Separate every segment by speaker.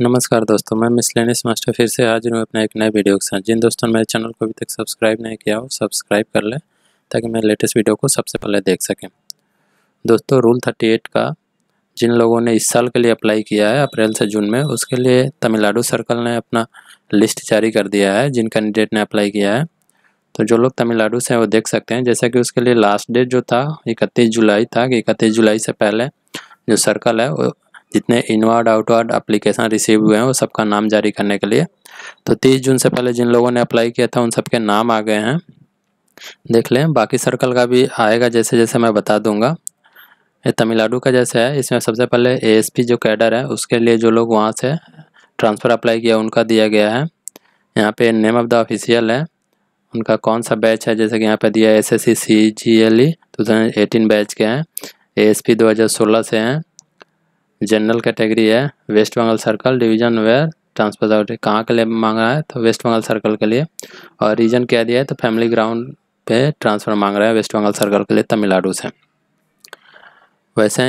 Speaker 1: नमस्कार दोस्तों मैं मिसलेनिस मास्टर फिर से हाजिर हूँ अपने एक नए वीडियो के साथ जिन दोस्तों ने मेरे चैनल को अभी तक सब्सक्राइब नहीं किया हो सब्सक्राइब कर लें ताकि मैं लेटेस्ट वीडियो को सबसे पहले देख सकें दोस्तों रूल थर्टी एट का जिन लोगों ने इस साल के लिए अप्लाई किया है अप्रैल से जून में उसके लिए तमिलनाडु सर्कल ने अपना लिस्ट जारी कर दिया है जिन कैंडिडेट ने अप्लाई किया है तो जो लोग तमिलनाडु से हैं वो देख सकते हैं जैसा कि उसके लिए लास्ट डेट जो था इकतीस जुलाई था कि इकतीस जुलाई से पहले जो सर्कल है वो जितने इनवर्ड आउटवर्ड एप्लीकेशन रिसीव हुए हैं वो सबका नाम जारी करने के लिए तो तीस जून से पहले जिन लोगों ने अप्लाई किया था उन सबके नाम आ गए हैं देख लें बाकी सर्कल का भी आएगा जैसे जैसे मैं बता दूंगा ये तमिलनाडु का जैसे है इसमें सबसे पहले ए जो कैडर है उसके लिए जो लोग वहाँ से ट्रांसफ़र अप्लाई किया उनका दिया गया है यहाँ पे नेम ऑफ़ द ऑफिशियल है उनका कौन सा बैच है जैसे कि यहाँ पे दिया है S S C C G L E two thousand eighteen batch के हैं ए एस पी दो हज़ार सोलह से हैं जनरल कैटेगरी है West Bengal circle division where transfer authority कहाँ के लिए मांगा है तो वेस्ट बंगाल सर्कल के लिए और रीजन क्या दिया है तो फैमिली ग्राउंड पे ट्रांसफ़र मांग रहा है वेस्ट बंगाल सर्कल के लिए तमिलनाडु से वैसे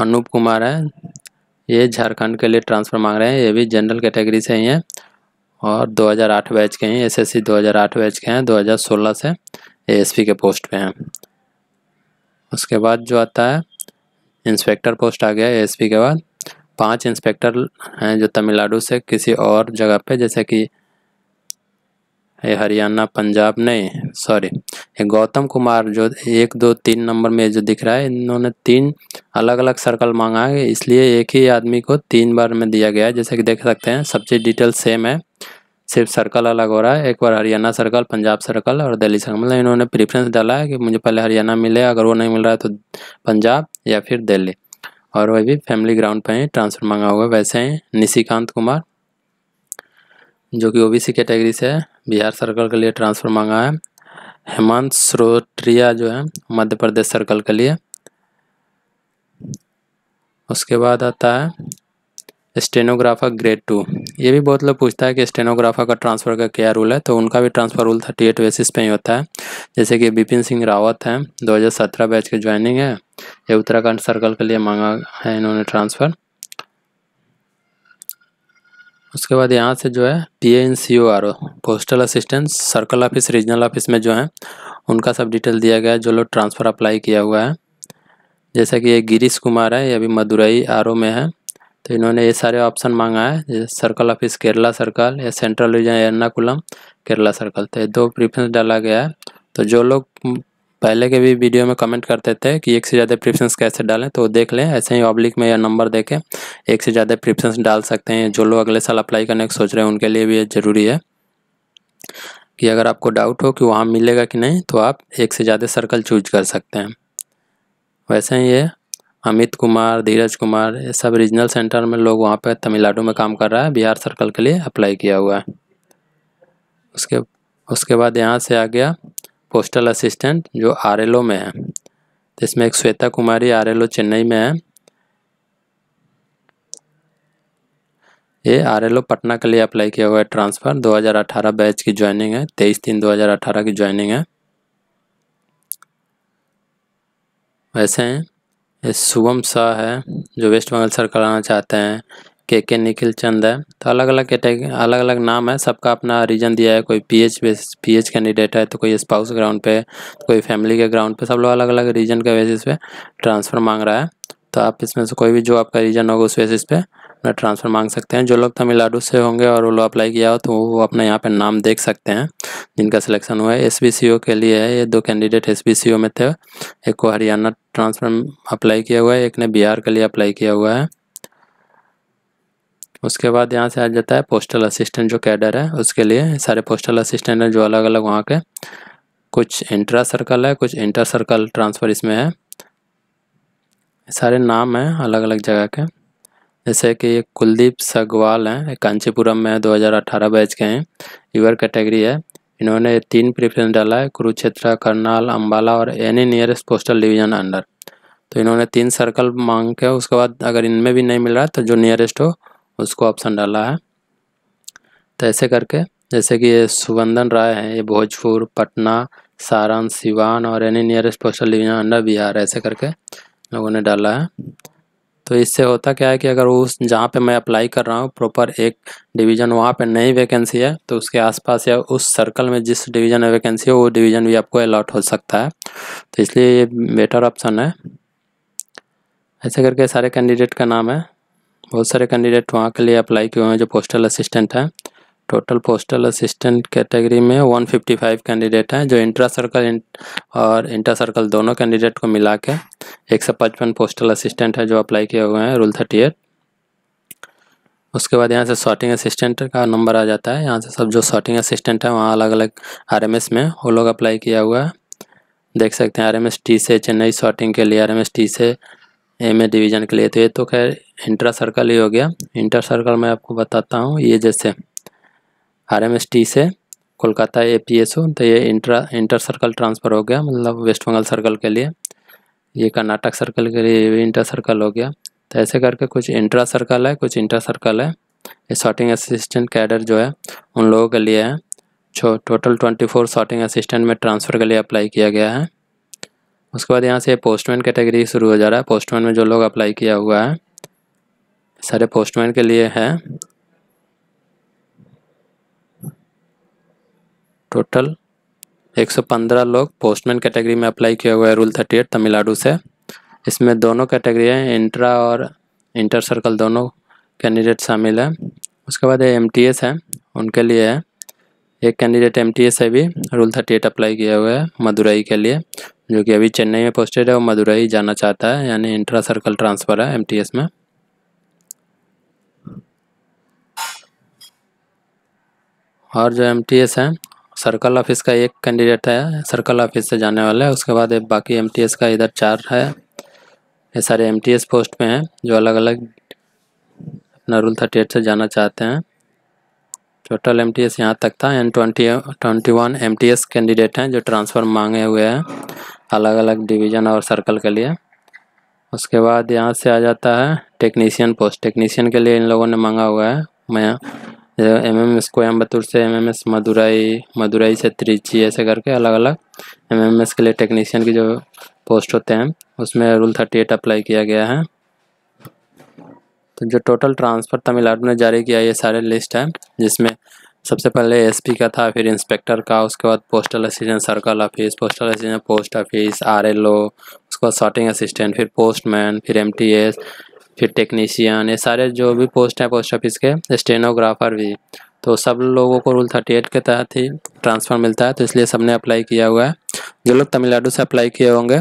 Speaker 1: अनूप कुमार है ये झारखंड के लिए ट्रांसफ़र मांग रहे हैं ये भी जनरल कैटेगरी से ही हैं और 2008 बैच के हैं एसएससी 2008 बैच के हैं 2016 से एएसपी के पोस्ट पे हैं उसके बाद जो आता है इंस्पेक्टर पोस्ट आ गया एएसपी के बाद पांच इंस्पेक्टर हैं जो तमिलनाडु से किसी और जगह पे जैसे कि हरियाणा पंजाब नहीं सॉरी गौतम कुमार जो एक दो तीन नंबर में जो दिख रहा है इन्होंने तीन अलग अलग सर्कल मांगा है इसलिए एक ही आदमी को तीन बार में दिया गया है जैसे कि देख सकते हैं सबसे डिटेल सेम है सिर्फ सर्कल अलग हो रहा है एक बार हरियाणा सर्कल पंजाब सर्कल और दिल्ली सर्कल मतलब इन्होंने प्रेफरेंस डाला है कि मुझे पहले हरियाणा मिले अगर वो नहीं मिल रहा है तो पंजाब या फिर दिल्ली और वह भी फैमिली ग्राउंड पर ही ट्रांसफ़र मांगा हुआ है वैसे हैं निशिकांत कुमार जो कि ओ सी कैटेगरी से है बिहार सर्कल के लिए ट्रांसफ़र मांगा है हेमंत स्रोत्रिया जो है मध्य प्रदेश सर्कल के लिए उसके बाद आता है स्टेनोग्राफर ग्रेड टू ये भी बहुत लोग पूछता है कि स्टेनोग्राफर का ट्रांसफ़र का क्या रूल है तो उनका भी transfer rule thirty eight basis पे ही होता है जैसे कि बिपिन सिंह रावत हैं 2017 बैच के ज्वाइनिंग है ये उत्तराखंड सर्कल के लिए मांगा है इन्होंने ट्रांसफ़र उसके बाद यहाँ से जो है P N C O R O postal assistant circle office regional office में जो है उनका सब डिटेल दिया गया है जो लोग ट्रांसफ़र अप्लाई किया हुआ है जैसा कि ये गिरीश कुमार है ये अभी मदुरई आर ओ में है तो इन्होंने ये सारे ऑप्शन मांगा है सर्कल ऑफिस केरला सर्कल या central region Ernakulam Kerala circle तो ये दो प्रीफरेंस डाला गया है तो जो लोग पहले के भी वीडियो में कमेंट करते थे कि एक से ज़्यादा प्रिफ्रेंस कैसे डालें तो देख लें ऐसे ही ऑब्लिक में या नंबर देके एक से ज़्यादा प्रिफ्रेंस डाल सकते हैं जो लोग अगले साल अप्लाई करने का सोच रहे हैं उनके लिए भी ये ज़रूरी है कि अगर आपको डाउट हो कि वहाँ मिलेगा कि नहीं तो आप एक से ज़्यादा सर्कल चूज कर सकते हैं वैसे ही ये अमित कुमार धीरज कुमार ये सब रीजनल सेंटर में लोग वहाँ पे तमिलनाडु में काम कर रहा है बिहार सर्कल के लिए अप्लाई किया हुआ है उसके उसके बाद यहाँ से आ गया पोस्टल असिस्टेंट जो आर में है इसमें एक श्वेता कुमारी आर चेन्नई में है ये आर पटना के लिए अप्लाई किया हुआ है ट्रांसफ़र 2018 बैच की ज्वाइनिंग है 23 तीन 2018 की ज्वाइनिंग है वैसे हैं शुभम शाह है जो वेस्ट बंगाल सरकार आना चाहते हैं के के निखिल चंद है तो अलग अलग कैटेगरी अलग अलग नाम है सबका अपना रीजन दिया है कोई P H base P H candidate है तो कोई स्पाउस ग्राउंड पे तो कोई फैमिली के ग्राउंड पे सब लोग अलग अलग रीजन के बेसिस पे ट्रांसफ़र मांग रहा है तो आप इसमें से कोई भी जो आपका रीजन होगा उस बेसिस पे अपना ट्रांसफ़र मांग सकते हैं जो लोग तमिलनाडु से होंगे और वो लोग अप्लाई किया हो तो वो अपना यहाँ पर नाम देख सकते हैं जिनका सिलेक्शन हुआ है एस के लिए है ये दो कैंडिडेट एस में थे एक को हरियाणा ट्रांसफर अप्लाई किया हुआ है एक ने बिहार के लिए अप्लाई किया हुआ है उसके बाद यहाँ से आ जाता है पोस्टल असिस्टेंट जो कैडर है उसके लिए सारे पोस्टल असिस्टेंट हैं जो अलग अलग वहाँ के कुछ इंट्रा सर्कल है कुछ इंटर सर्कल ट्रांसफ़र इसमें है सारे नाम हैं अलग अलग जगह के जैसे कि कुलदीप सगवाल हैं कांचीपुरम में 2018 बैच के हैं यूर कैटेगरी है इन्होंने तीन प्रीफरेंस डाला है कुरुक्षेत्र करनाल अम्बाला और any nearest postal division under तो इन्होंने तीन सर्कल मांग के उसके बाद अगर इनमें भी नहीं मिल रहा तो जो नियरेस्ट हो उसको ऑप्शन डाला है तो ऐसे करके जैसे कि ये सुबंधन राय है ये भोजपुर पटना सारण सिवान और any nearest postal division under Bihar ऐसे करके लोगों ने डाला है तो इससे होता क्या है कि अगर उस जहाँ पे मैं अप्लाई कर रहा हूँ प्रॉपर एक डिवीज़न वहाँ पे नई वैकेंसी है तो उसके आसपास या उस सर्कल में जिस डिवीज़न में वैकेंसी है वो डिवीज़न भी आपको अलॉट हो सकता है तो इसलिए ये बेटर ऑप्शन है ऐसे करके सारे कैंडिडेट का नाम है बहुत सारे कैंडिडेट वहाँ के लिए अप्लाई किए हुए हैं जो पोस्टल असिस्टेंट हैं टोटल पोस्टल असिस्टेंट कैटेगरी में 155 कैंडिडेट हैं जो इंट्रा सर्कल और इंटर सर्कल दोनों कैंडिडेट को मिला के एक सौ पचपन पोस्टल असिस्टेंट है जो अप्लाई किए हुए हैं रूल थर्टी एट उसके बाद यहाँ से शॉटिंग असिस्टेंट का नंबर आ जाता है यहाँ से सब जो शॉटिंग असिस्टेंट है वहाँ अलग अलग आरएमएस में वो लोग अप्लाई किया हुआ है देख सकते हैं आरएमएस टी से चेन्नई शॉटिंग के लिए आरएमएस टी से एम ए डिवीज़न के लिए तो ये तो खैर इंटर सर्कल ही हो गया इंटर सर्कल मैं आपको बताता हूँ ये जैसे आर एम एस टी से Kolkata A P S O तो ये इंट्रा इंटर सर्कल ट्रांसफ़र हो गया मतलब वेस्ट बंगाल सर्कल के लिए ये कर्नाटक सर्कल के लिए ये भी इंटर सर्कल हो गया तो ऐसे करके कुछ इंट्रा सर्कल है कुछ इंटर सर्कल है ये शॉटिंग असिस्टेंट कैडर जो है उन लोगों के लिए है जो total twenty four sorting assistant में ट्रांसफ़र के लिए अप्लाई किया गया है उसके बाद यहाँ से पोस्टमैन कैटेगरी शुरू हो जा रहा है पोस्टमैन में जो लोग अप्लाई किया हुआ है सारे पोस्टमैन के लिए है टोटल 115 लोग पोस्टमैन कैटेगरी में अप्लाई किया हुआ है रूल 38 तमिलनाडु से इसमें दोनों कैटेगरी हैं इंट्रा और इंटर सर्कल दोनों कैंडिडेट शामिल हैं उसके बाद एम टी एस है उनके लिए है एक कैंडिडेट एम टी एस से भी रूल थर्टी एट अप्लाई किया हुआ है मदुरई के लिए जो कि अभी चेन्नई में पोस्टेड है और मदुरई जाना चाहता है यानी इंट्रा सर्कल ट्रांसफ़र है एम टी एस में और जो एम टी एस हैं सर्कल ऑफिस का एक कैंडिडेट है सर्कल ऑफिस से जाने वाला है उसके बाद बाकी एम का इधर चार है ये सारे एम पोस्ट में हैं जो अलग अलग अपना रूल थर्टी एट से जाना चाहते हैं टोटल एम टी एस यहाँ तक था and twenty twenty one M T S candidate हैं जो ट्रांसफ़र मांगे हुए हैं अलग अलग डिवीज़न और सर्कल के लिए उसके बाद यहाँ से आ जाता है टेक्नीशियन पोस्ट टेक्नीशियन के लिए इन लोगों ने मांगा हुआ है मैं एम एम एस कोयम्बतूर से M M S Madurai Madurai से त्रिची ऐसे करके अलग अलग एम एम एस के लिए टेक्नीशियन की जो पोस्ट होते हैं उसमें रूल थर्टी एट अप्लाई किया गया है तो जो टोटल ट्रांसफ़र तमिलनाडु ने जारी किया ये सारे लिस्ट हैं जिसमें सबसे पहले एसपी का था फिर इंस्पेक्टर का उसके बाद postal assistant circle office postal assistant post office RLO उसके बाद शॉटिंग असिस्टेंट फिर पोस्टमैन फिर एमटीएस फिर टेक्नीशियन ये सारे जो भी पोस्ट हैं पोस्ट ऑफिस के स्टेनोग्राफर भी तो सब लोगों को रूल थर्टी एट के तहत ही ट्रांसफ़र मिलता है तो इसलिए सब ने अप्लाई किया हुआ है जो लोग तमिलनाडु से अप्लाई किए होंगे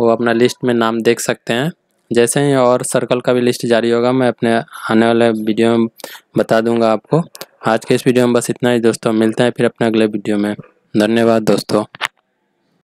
Speaker 1: वो अपना लिस्ट में नाम देख सकते हैं जैसे ही और सर्कल का भी लिस्ट जारी होगा मैं अपने आने वाले वीडियो में बता दूंगा आपको आज के इस वीडियो में बस इतना ही दोस्तों मिलते हैं फिर अपने अगले वीडियो में धन्यवाद दोस्तों